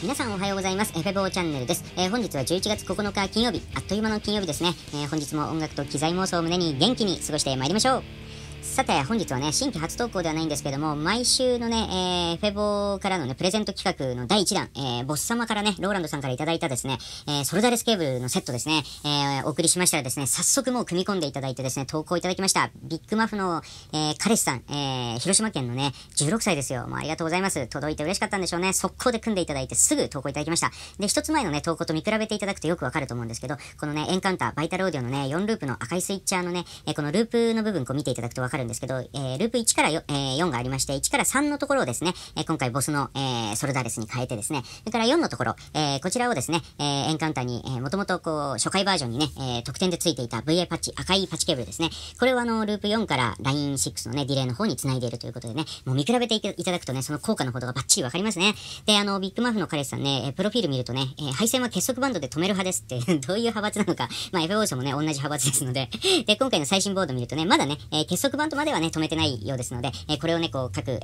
皆さんおはようございます。エフェボーチャンネルです。えー、本日は11月9日金曜日、あっという間の金曜日ですね。えー、本日も音楽と機材妄想を胸に元気に過ごしてまいりましょう。さて、本日はね、新規初投稿ではないんですけども、毎週のね、えー、フェボからのね、プレゼント企画の第1弾、えー、ボス様からね、ローランドさんからいただいたですね、えー、ソルダレスケーブルのセットですね、えー、お送りしましたらですね、早速もう組み込んでいただいてですね、投稿いただきました。ビッグマフの、えー、彼氏さん、えー、広島県のね、16歳ですよ。もうありがとうございます。届いて嬉しかったんでしょうね。速攻で組んでいただいて、すぐ投稿いただきました。で、一つ前のね、投稿と見比べていただくとよくわかると思うんですけど、このね、エンカウンター、バイタルオーディオのね、4ループの赤いスイッチャーのね、えー、このループの部分、こう見ていただくとわかるるんですけど、えー、ループ1から4、えー、4がありまして、1から3のところをですね、えー、今回ボスの、えー、ソルダレスに変えてですね、それから4のところ、えー、こちらをですね、えー、エンカウンターに、えー、もともとこう、初回バージョンにね、えー、特典でついていた VA パッチ、赤いパッチケーブルですね、これをあの、ループ4から Line6 のね、ディレイの方に繋いでいるということでね、もう見比べていただくとね、その効果のほどがバッチリわかりますね。で、あの、ビッグマフの彼氏さんね、えプロフィール見るとね、えー、配線は結束バンドで止める派ですって どういう派閥なのか、まあ、FO 賞もね、同じ派閥ですのでで、今回の最新ボード見るとね、まだね、えー、結束バンドントまではね、止めてないようですので、えー、これをね、こう、各、え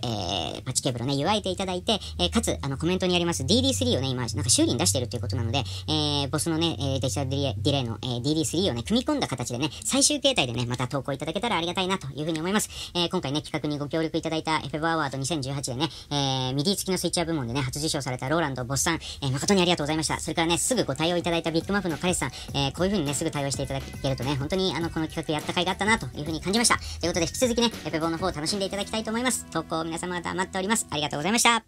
ー、パチケーブルね、湯あいていただいて、えー、かつ、あの、コメントにあります DD3 をね、今、なんか修理に出してるということなので、えー、ボスのね、デジタルディレイの、えー、DD3 をね、組み込んだ形でね、最終形態でね、また投稿いただけたらありがたいなというふうに思います。えー、今回ね、企画にご協力いただいた FEV アワード2018でね、えー、ミディ付きのスイッチャー部門でね、初受賞されたローランド・ボスさん、えー、誠にありがとうございました。それからね、すぐご対応いただいたビッグマップの彼氏さん、えー、こういうふうにね、すぐ対応していただけるとね、本当にあの、この企画やった甲斐があったなというふうに感じました。ということで、引き続きね、ペボの方を楽しんでいただきたいと思います。投稿皆様は黙っております。ありがとうございました。